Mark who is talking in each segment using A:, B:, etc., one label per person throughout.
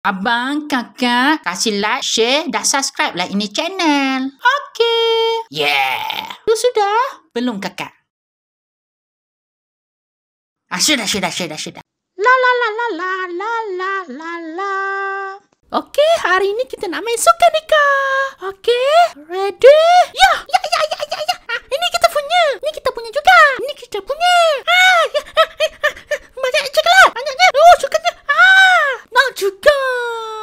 A: Abang, kakak, kasih like, share dan subscribe lah ini channel. Okey. Yeah. Tu sudah? Belum kakak. Ah, sudah, sudah, sudah, sudah. La la la la la la la la la. Okey, hari ini kita nak main suka nikah. Okey. Ready? Ya. Ya, ya, ya, ya, ya. Ah, ini kita punya. Ini kita punya juga. Ini kita punya. Ah, ya, ah, eh, ah, ah. Banyak cek lah. Banyaknya. Oh, sukanya. Nak juga.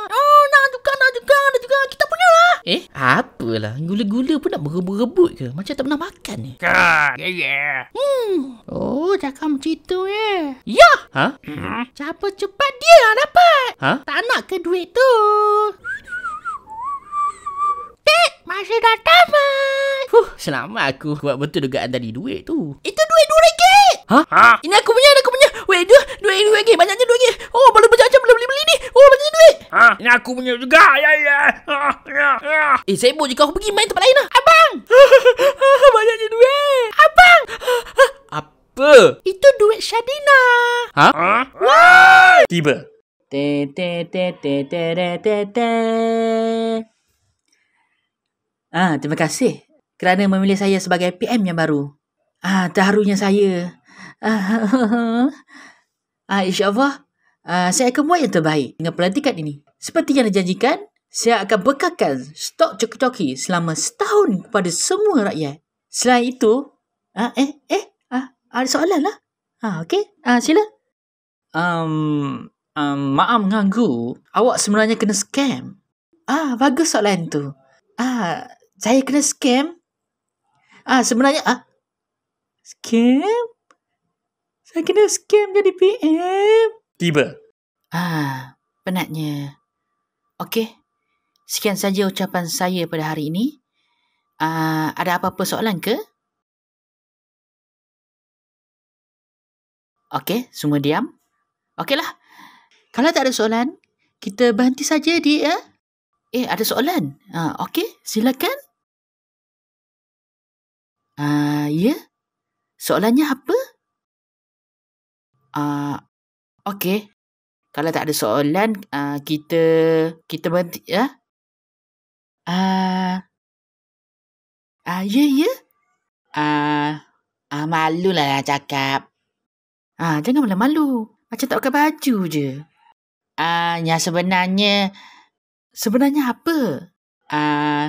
A: Oh, nak juga, nak juga, nak juga. Kita punya lah. Eh, apalah. Gula-gula pun nak berebut-rebut ke? Macam tak pernah makan ni. Kak, ya, ya. Hmm. Oh, cakap macam tu, ya. Ya.
B: Ha? Hmm.
A: Siapa cepat dia yang dapat. Ha? Tak nak ke duit tu. Tik, masih dah Huh, selamat aku. Kuat betul dugaan tadi duit tu. It Ha? ha? Ini aku punya, ini aku punya. Weh, duit dua ini lagi. Banyaknya duit lagi. Oh, boleh banyak macam boleh beli beli ni. Oh, banyak duit. Ha? Ini aku punya juga. Ya, ya. Ha, ya, ya. Eh, sibuk jika aku pergi main tempat lain lah. Abang! banyaknya duit. Abang! Apa? Itu duit Shadina. Ha? ha? Wah! Tiba. Te te te te te te te te. Ah, terima kasih kerana memilih saya sebagai PM yang baru. Ah, terharunya saya. Ah, InsyaAllah, ah, saya akan buat yang terbaik dengan pelantikan ini. Seperti yang dijanjikan, saya akan bekalkan stok coki-coki selama setahun kepada semua rakyat. Selain itu, ah, eh, eh, ah, ada soalan lah. Ah, okay, ah, sila. Um, um, maaf mengganggu. Awak sebenarnya kena scam. Ah, bagus soalan tu. Ah, saya kena scam. Ah, sebenarnya ah, scam. Saya kena scam jadi PM. Tiba. Ah, penatnya. Okey. Sekian saja ucapan saya pada hari ini.
C: Ah, ada apa-apa soalan ke?
A: Okey, semua diam. Okeylah. Kalau tak ada soalan, kita berhenti saja di ya. Eh, ada soalan. Ah, okey, silakan.
C: Ah, ya. Soalannya apa? Uh, ah, okay. Kalau tak ada soalan, uh, kita
A: kita berhenti ya. Ah. Uh, ah, uh, ya ya. Ah, uh, ah uh, malulah nak cakap. Ah, uh, jangan malu-malu. Macam tak pakai baju je. Ah, uh, yang sebenarnya sebenarnya apa? Ah, uh,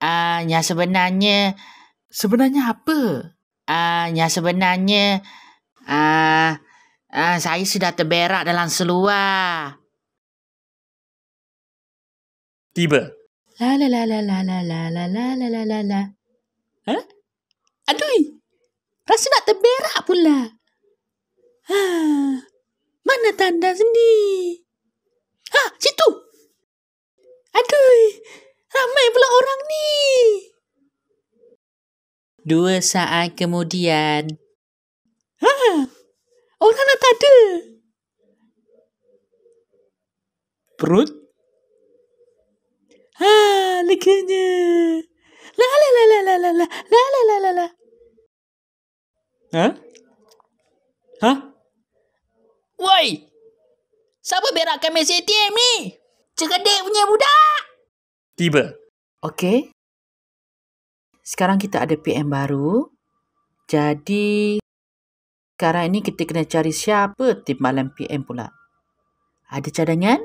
A: ah uh, yang sebenarnya sebenarnya apa? Ah, uh, yang sebenarnya ah uh, Uh, saya sudah terberak dalam seluar. Tiba. La la la la la la la la la la la la la. Huh? Adui. Rasa nak terberak pula. Ha. Mana tanda sendi? Ha, situ. Adui. Ramai pula orang ni. Dua saat kemudian ada.
B: Perut?
C: Ha, lekanya. La la la
A: la la la la la la la la la.
C: Ha?
B: Ha?
A: Woi! Siapa berakkan mesin ATM ni?
C: Cegedek punya budak!
B: Tiba. Okey.
A: Sekarang kita ada PM baru. Jadi, sekarang ini kita kena cari siapa timbalan PM pula. Ada cadangan?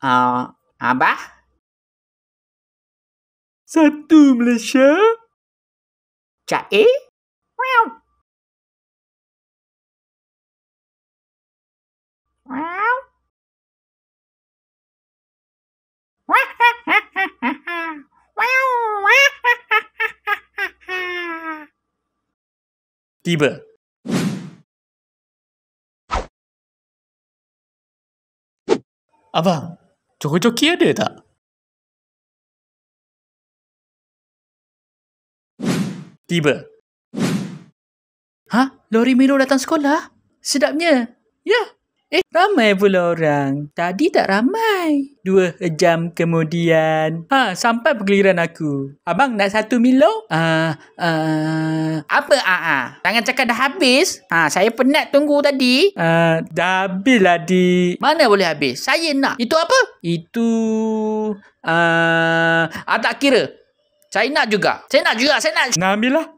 C: Uh, Abah? Satu Malaysia? Cak e? Wow. Wow. Wah, tiba. Abang, joki-joki ada tak? Tiba.
A: Ha? Lori Milo datang sekolah? Sedapnya. Ya. Yeah. Eh, ramai pula orang. Tadi tak ramai. Dua jam kemudian. Ha, sampai pergeliran aku. Abang nak satu milo? Ah, uh, uh, apa ah uh, ah? uh? Jangan cakap dah habis. Ha, saya penat tunggu tadi. Ah, uh, dah habis lah di. Mana boleh habis? Saya nak. Itu apa? Itu ah, uh, uh, tak kira. Saya nak juga. Saya nak juga. Saya nak. Nak ambillah.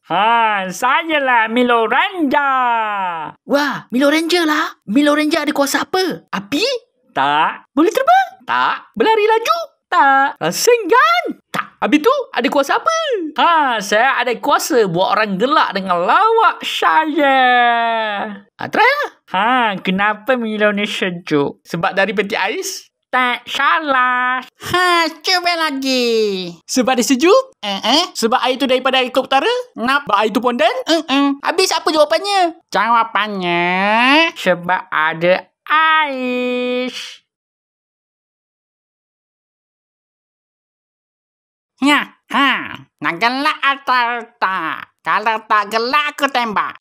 A: Ha, saya lah Milo Ranger. Wah, Milo Ranger lah. Milo Ranger ada kuasa apa? Api? Tak. Boleh terbang? Tak. Berlari laju? Tak. Rasengan? Tak. Habis tu, ada kuasa apa? Ha, saya ada kuasa buat orang gelak dengan lawak saya. Ha, ah, try lah. Ha, kenapa Milo ni
B: sejuk? Sebab dari
A: peti ais, tak salah. Ha, cuba lagi. Sebab dia sejuk? Eh, eh. Sebab air tu daripada air kau utara? Ngap. Sebab air tu pondan? Eh, eh. Habis apa jawapannya? Jawapannya... Sebab ada
C: ais. Ya, ha. Nak gelak atau tak? Kalau tak gelak, aku tembak.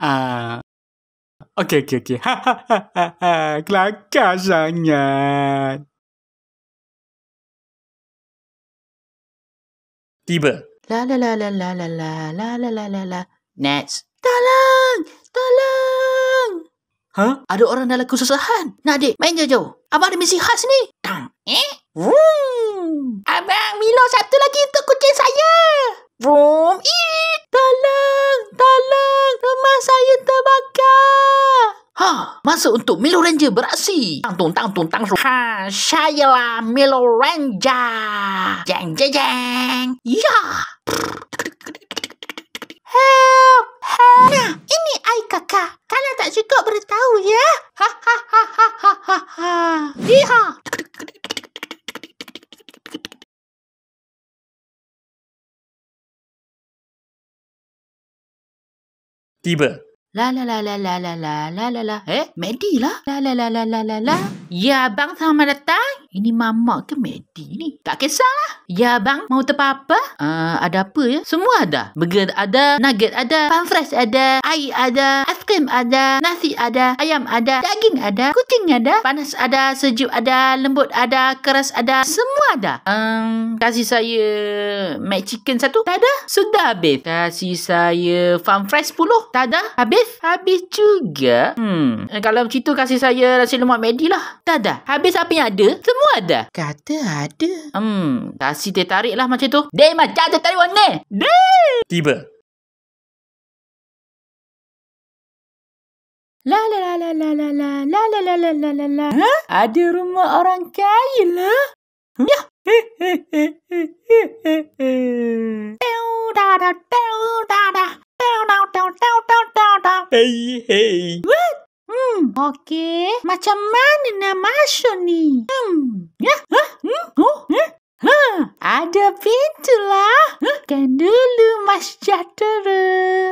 C: Ah. Uh. Okey, okey, okey. Kelakar sangat.
A: Tiba. La la la la la la la la la la la la. Nets. Tolong! Tolong! Ha? Huh? Ada orang dalam kesusahan. Nak adik, main jauh-jauh. Abang ada misi khas ni. Tang. Eh? Vroom! Abang Milo satu lagi untuk kucing saya. Vroom! Eh! Tolong! Tolong! Rumah saya terbakar! Ha, masa untuk Melo Ranger beraksi. Tang tung tang tung tang. Ha, saya lah Melo Ranger. Jeng jeng jeng. Ya. Help, help. Nah, ini ai kakak. Kalau tak cukup beritahu ya. Ha ha ha ha ha. Iha. Ha. Tiba, 来来来来来来来来来来！哎，没地了！来来来来来来来。Ya abang sama datang. Ini mama ke Medi ni? Tak kisahlah. Ya abang mau terpapa? Uh, ah, ada apa ya? Semua ada. Burger ada, nugget ada, pan fresh ada, air ada, ice cream ada, nasi ada, ayam ada, daging ada, kucing ada, panas ada, sejuk ada, lembut ada, keras ada. Semua ada. Um, kasih saya mac chicken satu. Tak ada. Sudah habis. Kasih saya farm fresh puluh. Tak ada. Habis. Habis juga. Hmm. Eh, kalau macam tu kasih saya nasi lemak Medi lah. Tak ada. Habis apa yang ada? Semua ada. Kata ada. Hmm. Kasih teh tarik lah macam tu. Dek macam teh tarik warna. Dek!
B: Tiba.
C: La la la la la la la la la
A: la la la la la ha? Ada rumah orang kaya lah. Ya. Teo da da teo da da teo da teo teo teo da. Hey hey. What? Hmm, okey. Macam mana nak masuk ni? Hmm, ya? Hah? Hmm? Oh, ya? Ha, ada pintu lah. Ha? Kan dulu Mas Jatera.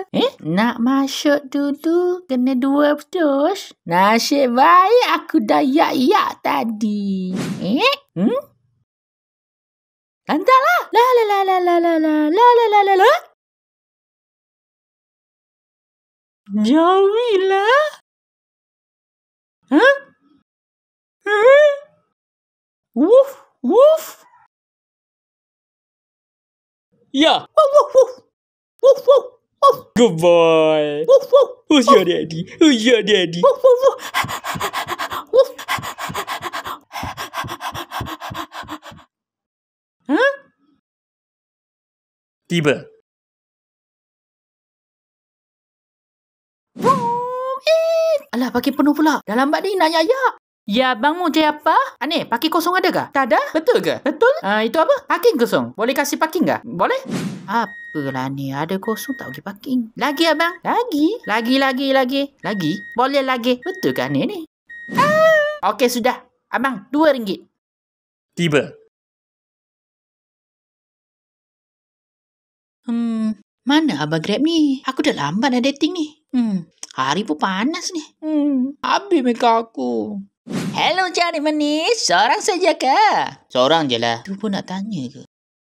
A: Eh, nak masuk dulu kena dua putus. Nasib baik aku dah yak-yak tadi. Eh? Hmm?
C: Lantar lah. La la la la la la la la la la la la. Jauhilah. Woof, woof. Yeah. Woof, woof, woof. Woof, woof,
B: woof. Good boy. Woof, woof, woof. Who's your daddy? Who's your daddy? Woof, woof, woof. woof.
C: huh? Bieber.
A: Alah, pakai penuh pula. Dah lambat ni, nak ayak Ya, bang mau jaya apa? Aneh, parking kosong ada ke? Tak ada. Betul ke? Betul. Uh, itu apa? Parking kosong. Boleh kasih parking ke? Boleh. Apa lah ni, ada kosong tak pergi parking. Lagi abang? Lagi. Lagi, lagi, lagi. Lagi? Boleh lagi. Betul kan Ani ni? Ah. okay sudah. Abang, dua ringgit.
B: Tiba.
C: Hmm, mana abang grab ni?
A: Aku dah lambat dah dating ni. Hmm, hari pun panas ni. Hmm, habis mereka aku. Hello, Jari Manis. Seorang saja ke? Seorang je lah. pun nak tanya ke?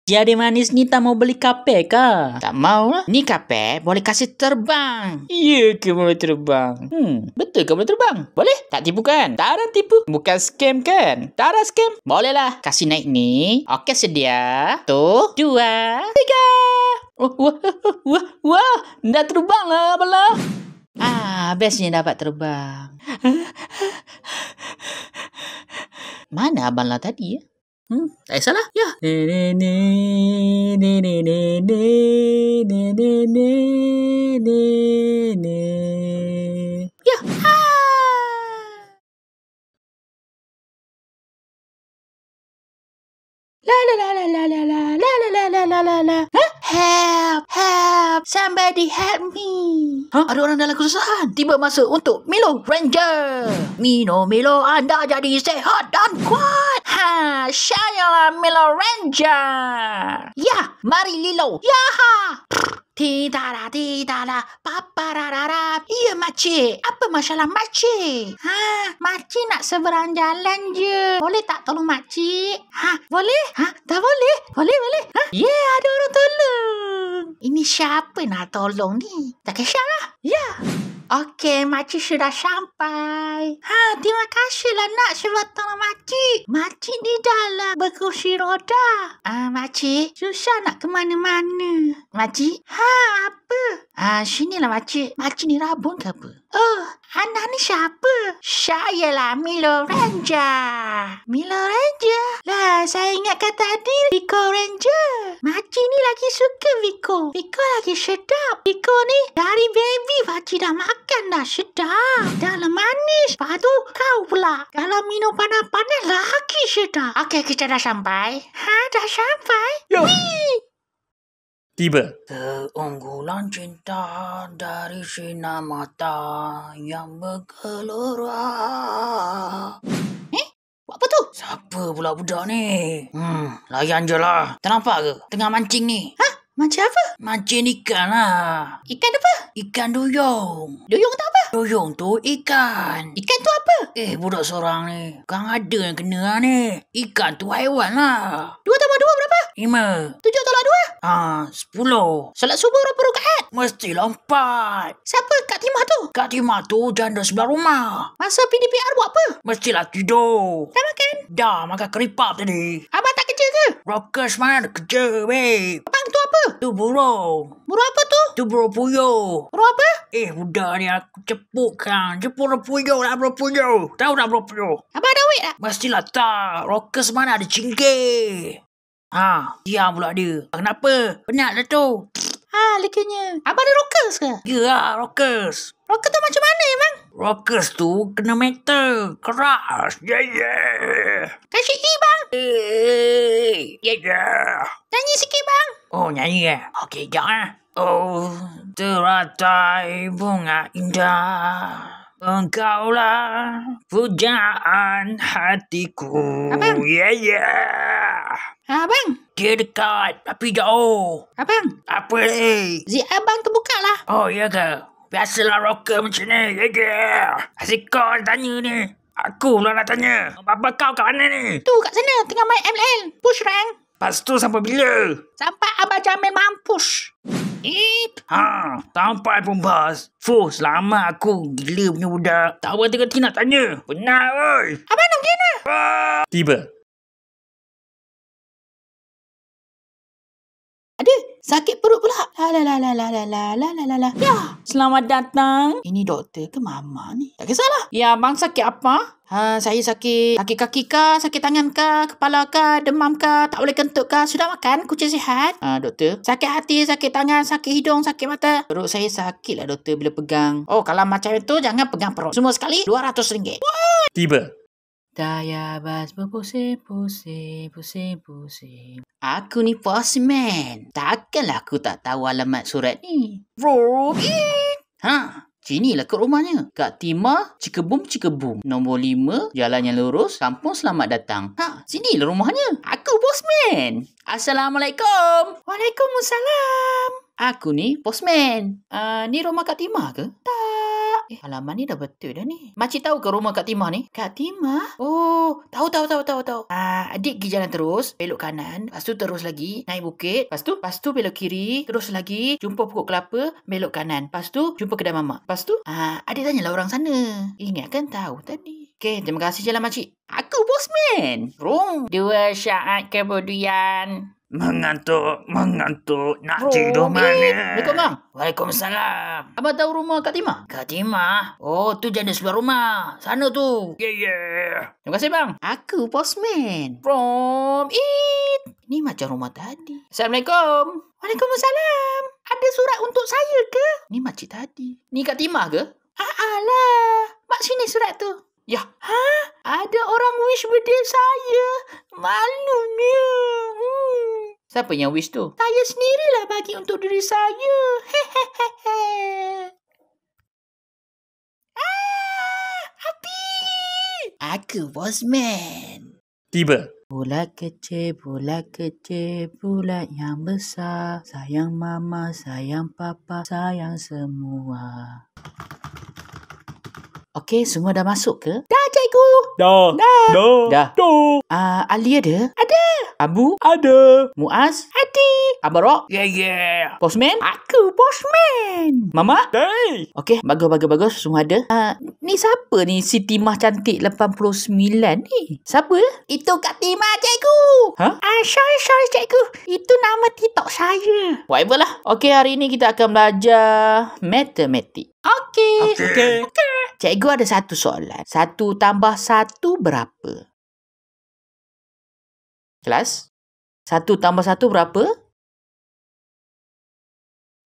A: Jari Manis ni tak mau beli kape ke? Tak mau lah. Ni kape boleh kasih terbang. Iya ke boleh terbang? Hmm, betul ke boleh terbang? Boleh? Tak tipu kan? Tak ada tipu. Bukan scam kan? Tak ada scam. Boleh lah. Kasih naik ni. Okey, sedia. Tu. Dua. Tiga. Oh, wah wah, wah, wah. Dah terbang lah, belah. Ah, bestnya dapat terbang. Mana abanglah tadi ya? Hmm, tak salah. Ya. Yeah. Daddy help me. Huh? Ada orang dalam kesusahan. Tiba masa untuk Milo Ranger. Milo Milo anda jadi sehat dan kuat. Ha, syayalah Milo Ranger. Ya, mari Lilo. Ya ha! Ti da da ti da da pa pa ra ra ra. Iya Maci, Apa masalah Maci? Ha, Maci nak seberang jalan je. Boleh tak tolong Maci? Ha, boleh? Ha, tak boleh. Boleh, boleh. Ha? Ye, ya, yeah, ada orang tolong. Ini siapa nak tolong ni? Tak kisahlah. Ya. Yeah. Okey, makcik sudah sampai. Ha, terima kasih lah nak sebab tolong makcik. Makcik di dalam berkursi roda. Ah, uh, makcik, susah nak ke mana-mana. Makcik, ha, apa? siapa? Ah, sini lah makcik. Makcik ni rabun ke apa? Oh, anak ni siapa? Saya lah Milo Ranja. Milo Ranja? Lah, saya ingat kata tadi Vico Ranja. Makcik ni lagi suka Vico. Vico lagi sedap. Vico ni dari baby makcik dah makan dah sedap. Dalam manis. Lepas tu kau pula. Kalau minum panas-panas lagi sedap. Okey, kita dah sampai. Ha, dah sampai? Ya. Wee! tiba. Keunggulan cinta dari sinar mata yang bergelora. Eh, apa tu? Siapa pula budak ni? Hmm, layan je lah. Ternampak ke? Tengah mancing ni. Hah? Macam apa? Macam ikan lah. Ikan apa? Ikan duyung. Duyung tu apa? Duyung tu ikan. Ikan tu apa? Eh, budak seorang ni. Kan ada yang kena lah ni. Ikan tu haiwan lah. Dua tambah dua berapa? Lima. Tujuh tambah dua? Ha, sepuluh. Salat subuh berapa rukaat? mesti lompat. Siapa Kak Timah tu? Kak Timah tu janda sebelah rumah. Masa PDPR buat apa? Mestilah tidur. Dah makan? Dah, makan keripap tadi. Abang kerja ke? Rocker semangat kerja, babe? Abang tu apa? Tu buruh. Buruh apa tu? Tu buruh puyuh. Buruh apa? Eh, budak ni aku cepuk kan. Cepuk buruh puyuh lah, buruh puyuh. Tahu tak buruh puyuh? Abang ada weh tak? Mestilah tak. Rocker semangat ada cingkir. Ha, diam pula dia. Kenapa? Penat lah tu. Ah, lekanya. Abang ada rockers ke? Ya, yeah, rockers. Rockers tu macam mana, Emang? Rockers tu kena metal. Keras. Yeah,
C: yeah.
A: Kasi E, bang. Yeah, yeah. yeah. Nyanyi sikit, bang. Oh, nyanyi, ya? Eh? Okey, jangan. Eh? Oh, teratai bunga indah. Engkaulah pujaan hatiku. Abang. Yeah, ya, ya. yeah. Abang. Dia dekat tapi jauh. Abang. Apa ni? Zik abang tu buka lah. Oh iya ke? Biasalah rocker macam ni. Ya ke? Asyik kau tanya ni. Aku pula nak tanya. Apa kau kat mana ni? Tu kat sana. Tengah main ML. Push rank. Lepas tu sampai bila? Sampai Abang Jamil mampus. Eep. Ha, sampai pun bas. Fuh, selama aku gila punya budak. Tak apa tengah nak tanya. benar
C: oi. Abang nak pergi mana? Ah.
B: Tiba,
A: Ada. Sakit perut pula. La la la la la la la la la la. Ya. Selamat datang. Ini doktor ke mama ni? Tak kisahlah. Ya, bang sakit apa? Ha, saya sakit sakit kaki ka, sakit tangan ka, kepala ka, demam ka, tak boleh kentut ka. Sudah makan? Kucing sihat? Ha, doktor. Sakit hati, sakit tangan, sakit hidung, sakit mata. Perut saya sakitlah doktor bila pegang. Oh, kalau macam itu jangan pegang perut. Semua sekali RM200. Tiba. Daya bas berpusing-pusing, pusing-pusing. Aku ni postman. Takkanlah aku tak tahu alamat surat ni. Rohit! Ha, sini lah kat rumahnya. Kat Timah, Cikebum, Cikebum. Nombor lima, jalan yang lurus, kampung selamat datang. Ha, sini lah rumahnya. Aku posman. Assalamualaikum. Waalaikumsalam. Aku ni posman. Uh, ah, ni rumah Kak Timah ke? Tak. Eh, halaman ni dah betul dah ni. Makcik tahu ke rumah Kak Timah ni? Kak Timah? Oh, tahu tahu tahu tahu tahu. Ah, adik pergi jalan terus, belok kanan, lepas tu terus lagi, naik bukit, lepas tu, lepas tu belok kiri, terus lagi, jumpa pokok kelapa, belok kanan, lepas tu jumpa kedai mama. Lepas tu, ah, adik tanyalah orang sana. Ingat kan tahu tadi. Okay, terima kasih jalan makcik. Aku bosman. Rung. Dua syaat kebudian. Mengantuk, mengantuk, nak oh, Robin. tidur mana? Assalamualaikum, bang. Waalaikumsalam. Abang tahu rumah Kak Timah? Kak Timah? Oh, tu jenis luar rumah. Sana tu. Ya, yeah, ya. Yeah. Terima kasih, bang. Aku posman. From it. Ni macam rumah tadi. Assalamualaikum. Waalaikumsalam. Ada surat untuk saya ke? Ni macam tadi. Ni Kak Timah ke? Alah. Mak sini surat tu. Ya. Ha? Ada orang wish birthday saya. Malunya. Hmm. Siapa yang wish tu? Saya sendirilah bagi untuk diri saya. Hehehehe. Ah, api! Aku was man. Tiba. Bola kecil, bola kecil, bola yang besar. Sayang mama, sayang papa, sayang semua. Okey, semua dah masuk ke? Dah, cikgu. Dah. Dah. Dah. Dah. Ah Uh, Ali ada? Ada. Abu? Ada. Muaz? Ada. Abang Yeah, yeah. Bosman? Aku Bosman. Mama? Hey. Okey, bagus, bagus, bagus. Semua ada. Uh, ni siapa ni? Siti Mah Cantik 89 ni. Siapa? Itu Kak Timah, cikgu. Ha? Huh? Ah, uh, sorry, sorry, cikgu. Itu nama TikTok saya. Whatever lah. Okey, hari ni kita akan belajar matematik. Okey. Okey. Okey. Okay. Cikgu ada satu soalan. Satu tambah satu berapa? Kelas? Satu
C: tambah satu berapa?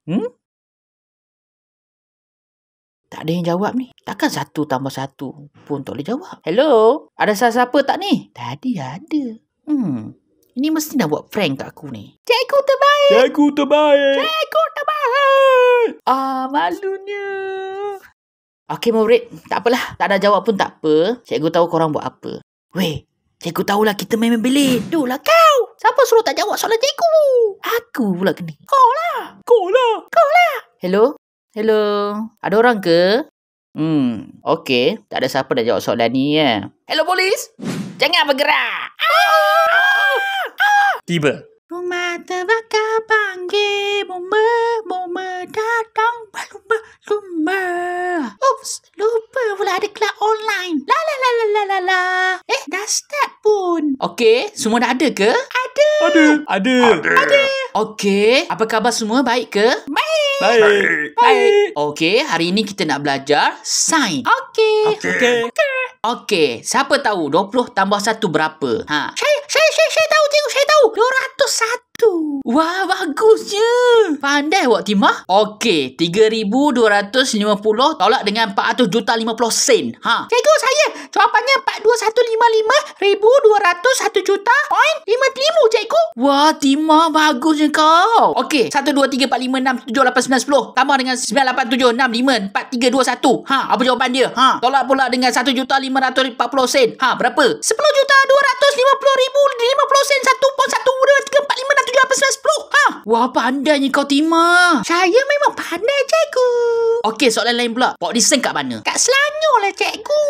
C: Hmm?
A: Tak ada yang jawab ni. Takkan satu tambah satu pun tak boleh jawab. Hello? Ada siapa-siapa tak ni? Tadi ada. Hmm. Ini mesti dah buat prank kat aku ni. Cikgu terbaik! Cikgu terbaik! Cikgu terbaik! Ah, malunya. Okay, murid. Tak apalah. Tak ada jawab pun tak apa. Cikgu tahu korang buat apa. Weh, cikgu tahulah kita main-main bilik. Dulah kau. Siapa suruh tak jawab soalan cikgu? Aku pula kena. Kau lah. Kau lah. Kau lah. Hello? Hello? Ada orang ke? Hmm, okay. Tak ada siapa dah jawab soalan ni, ya. Hello, polis? Jangan bergerak. Ah! Ah!
B: Ah! Tiba. Rumah terbakar panggil bomba,
A: bomba datang berlumba lumba. Oops, lupa pula ada kelab online. La la la la la la la. Eh, dah start pun. Okay, semua dah ada ke? Ada. Ada. Ada. Ada. Okay, apa khabar semua? Baik ke? Baik. Baik. Baik. Baik. Okay, hari ini kita nak belajar sign. Okay. Okay. okay. okay. Okey, siapa tahu 20 tambah 1 berapa? Ha. Saya, saya, saya, saya tahu, cikgu, saya tahu. 201 tu. Wah, bagusnya. Pandai awak, Timah. Okey, 3,250 tolak dengan 400 juta 50 sen. Ha. Cikgu, saya. Jawapannya 42155,201 juta poin 55, cikgu. Wah, Timah, bagusnya kau. Okey, 1,2,3,4,5,6,7,8,9,10. Tambah dengan 9,8,7,6,5,4,3,2,1. Ha, apa jawapan dia? Ha, tolak pula dengan juta 1,540 sen. Ha, berapa? juta 10,250,050,50 sen 1.1,2,3,4,5,6,7,8,9,10. 1890. Ha? Wah, pandainya kau, timah. Saya memang pandai, cikgu. Okey, soalan lain pula. Pok Disen kat mana? Kat Selangor lah, cikgu.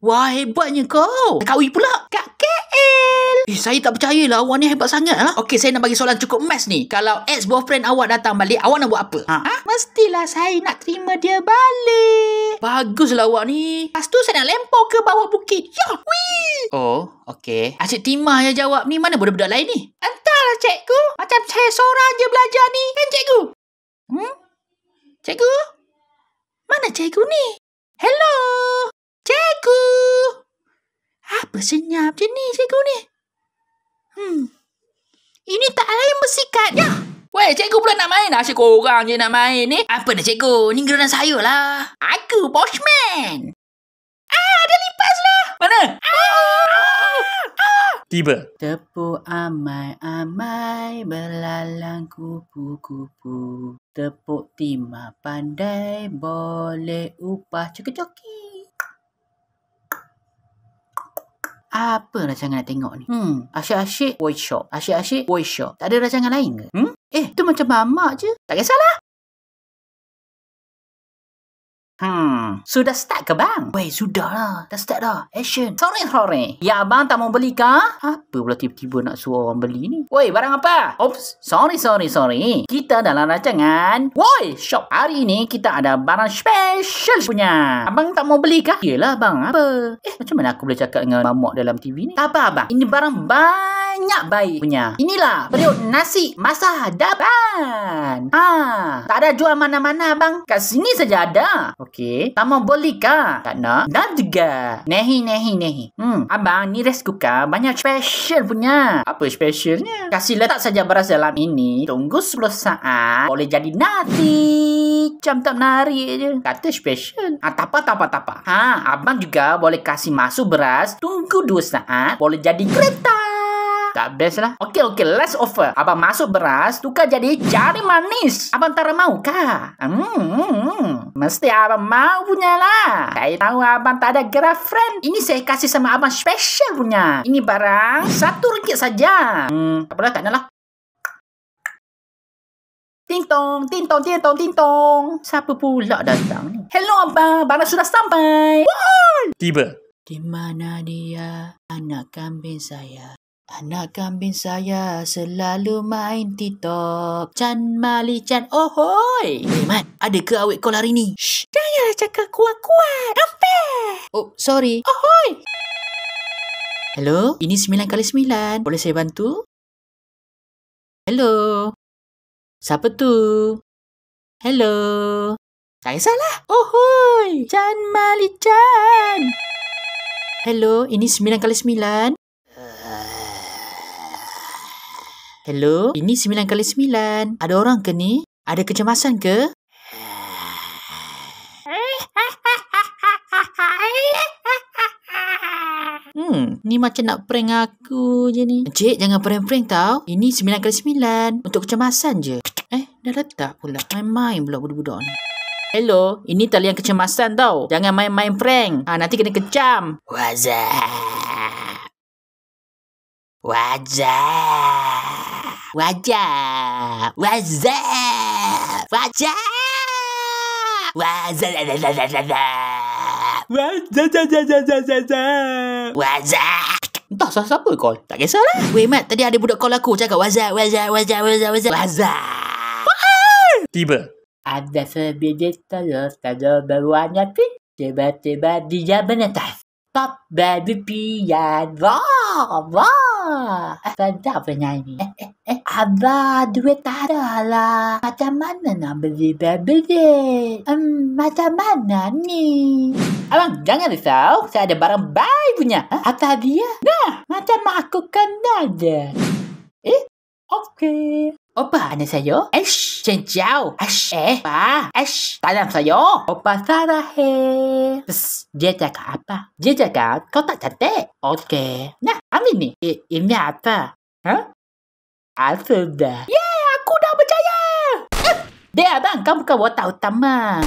A: Wah, hebatnya kau. Kat UI pula? Kat KL. Eh, saya tak percaya lah awak ni hebat sangat lah. Okey, saya nak bagi soalan cukup mas ni. Kalau ex-boyfriend awak datang balik, awak nak buat apa? Ha? ha? Mestilah saya nak terima dia balik. Baguslah awak ni. Lepas tu saya nak lempar ke bawah bukit. Ya, wih! Oh, okey. Asyik timah yang jawab ni. Mana budak-budak lain ni? Entahlah, cikgu. Macam saya seorang je belajar ni. Kan, cikgu? Hmm? Cikgu? Mana cikgu ni? Hello? Cikgu? Apa senyap je ni cikgu ni? Hmm. Ini tak lain bersikat. Ya. Weh, cikgu pula nak main. Asyik korang je nak main ni. Eh? Apa dah cikgu? Ni geran saya lah. Aku, Boschman. Ah, ada lipas lah. Mana? Ah. Ah. Tiba. Tepu amai-amai belalang kupu-kupu. Tepuk timah pandai boleh upah cekik-cekik. apa rancangan nak tengok ni? Hmm, asyik-asyik workshop. Asyik-asyik show. Tak ada rancangan lain ke? Hmm? Eh, tu macam mamak je. Tak kisahlah. Hmm, sudah start ke bang? Weh, sudah lah. Dah start dah. Action. Sorry, sorry. Ya, abang tak mau beli ke? Apa pula tiba-tiba nak suruh orang beli ni? Weh, barang apa? Oops, sorry, sorry, sorry. Kita dalam rancangan Woi, Shop. Hari ni kita ada barang special punya. Abang tak mau beli ke? Yelah, bang. Apa? Eh, macam mana aku boleh cakap dengan mamak dalam TV ni? Tak apa, abang. Ini barang baik banyak bayi punya. Inilah periuk nasi masah hadapan. Ha, tak ada jual mana-mana bang. Kat sini saja ada. Okey. Tama boleh kah? Tak nak. Dan juga. Nehi, nehi, nehi. Hmm. Abang, ni rice cooker banyak special punya. Apa specialnya? Kasih letak saja beras dalam ini. Tunggu 10 saat. Boleh jadi nasi. Macam tak menarik je. Kata special. Ha, tak apa, tak apa, tak apa. Ha, abang juga boleh kasih masuk beras. Tunggu 2 saat. Boleh jadi kereta tak best lah. Okey, okey. last offer. Abang masuk beras, tukar jadi jari manis. Abang tak mau kah? Hmm, hmm, hmm, Mesti abang mau punya lah. Saya tahu abang tak ada girlfriend. Ini saya kasih sama abang special punya. Ini barang satu ringgit saja. Hmm, tak boleh, tak nak lah. Ting tong, ting tong, ting tong, ting tong. Siapa pula datang ni? Hello abang, barang sudah sampai. Wah!
B: Tiba. Di
A: mana dia anak kambing saya? Anak kambing saya selalu main TikTok. Chan Mali Chan. Ohoy! Hey eh, Mat, ke awet kau lari ni? Shh, janganlah cakap kuat-kuat. Nampak! Oh, sorry. Ohoy! Hello, ini 9 kali 9. Boleh saya bantu?
C: Hello. Siapa tu? Hello.
A: Saya salah. Ohoy! Chan Mali Chan. Hello, ini 9 kali 9. Hello, ini 9 kali 9. Ada orang ke ni? Ada kecemasan ke? Hmm, ni macam nak prank aku je ni. Encik, jangan prank-prank tau. Ini 9 kali 9. Untuk kecemasan je. Eh, dah letak pula. Main-main pula budak-budak ni. Hello, ini talian kecemasan tau. Jangan main-main prank. Ha, nanti kena kecam. What's up? What's up? Wajah. Wajah. Wajah. Wazah Wazah Wazah Wazah Wazah Entah siapa call Tak kisahlah Weh Mat tadi ada budak call aku Cakap wazah Wazah Wazah Wazah Wazah
B: Wazah Tiba
A: Ada sebeda Tala Tala beruang api Tiba-tiba Dia menetas Top baby pian Wah Wah Sedap penyanyi Eh eh eh Abah, duit tak ada lah. Macam mana nak beli beli? Um, hmm, macam mana ni? Abang, jangan risau. Saya ada barang baik punya. Ha? Atas dia. Nah, macam aku kenal dia. Eh, okey. Opa, anak saya. Ash, cengcau. Ash, eh. Pa, Ash, tanam saya. Opa, salah he. Pss, dia cakap apa? Dia cakap kau tak cantik. Okey. Nah, ambil ni. I, eh, ini apa? Hah? Asal dah. Yeah, aku dah berjaya. Eh, dia abang, kamu kau tahu watak utama.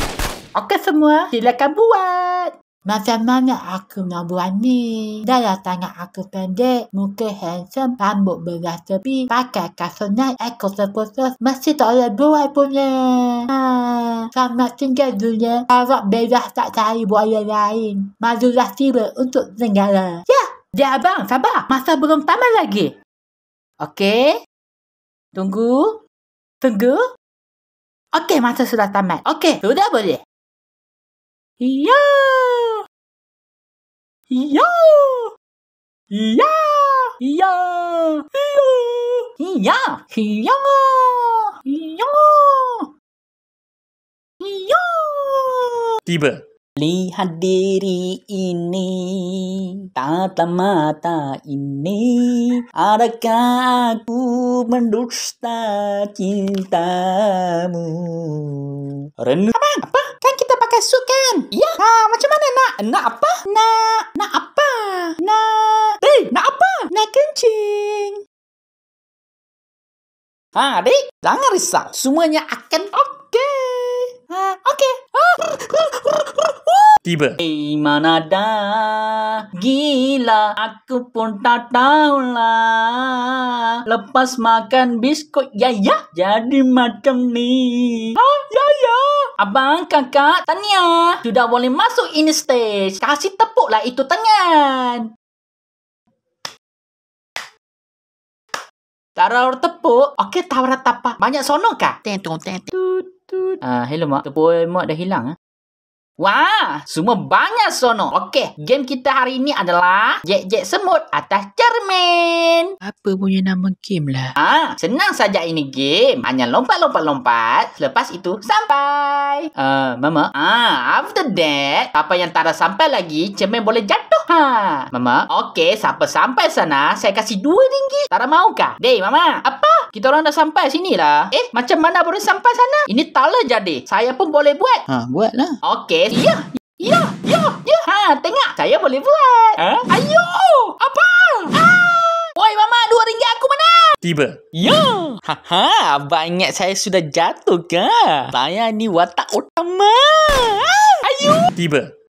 A: Okey semua, silakan buat. Macam mana aku nak buat ni? Dalam tangan aku pendek, muka handsome, rambut berat tepi, pakai kasut naik, ekor terputus, masih tak boleh buat punya. Ha, selamat tinggal dunia, harap bebas tak cari buaya lain. Majulah tiba untuk negara. Ya, dia abang, sabar. Masa belum tamat lagi. Okey?
C: Tunggu. Tunggu. Okey, masa sudah tamat. Okey, sudah boleh. Ya. Ya. Ya. Ya. Ya. Ya.
A: Ya. Ya. Ya. Tiba. Lihat diri ini, tata mata ini, adakah aku mendusta cintamu? Renu. Abang, apa? Kan kita pakai suit kan? Ya. Ha, macam mana nak? Nak apa? Nak, nak apa? Nak, eh, nak apa? Nak kencing. Ha, adik, jangan risau. Semuanya akan okey. Ha, okey. Ha, tiba. Hey mana dah gila aku pun tak tahu lah. Lepas makan biskut ya ya jadi macam ni. Ha ya ya. Abang kakak tanya sudah boleh masuk ini stage. Kasih tepuklah itu tangan.
C: Tara orang tepuk.
A: Okey, tawar tapa. Banyak sono kah? Teng tung Ah, uh, hello mak. Tepuk mak dah hilang ah. Wah, semua banyak sono. Okey, game kita hari ini adalah Jek Jek Semut atas Cer main? Apa punya nama game lah? Ah, senang saja ini game. Hanya lompat lompat lompat. Selepas itu sampai. Eh, uh, mama. Ah, after that, apa yang tak ada sampai lagi, cermin boleh jatuh. Ha. Mama, okey, siapa sampai sana, saya kasih dua ringgit. Tak ada maukah? Dei, mama. Apa? Kita orang dah sampai sini lah. Eh, macam mana boleh sampai sana? Ini tala jadi. Saya pun boleh buat. Buat lah. Okey. Ya. Ya, ya, ya. Ha, tengok. Saya boleh buat. Ha? Eh? Ayo. Apa? Ha. Ah! Woi, mama, dua ringgit aku mana?
B: Tiba. Ya.
A: Ha, ha. Abang saya sudah jatuh ke? Saya ni watak utama.
B: Ah! Ayo. Tiba.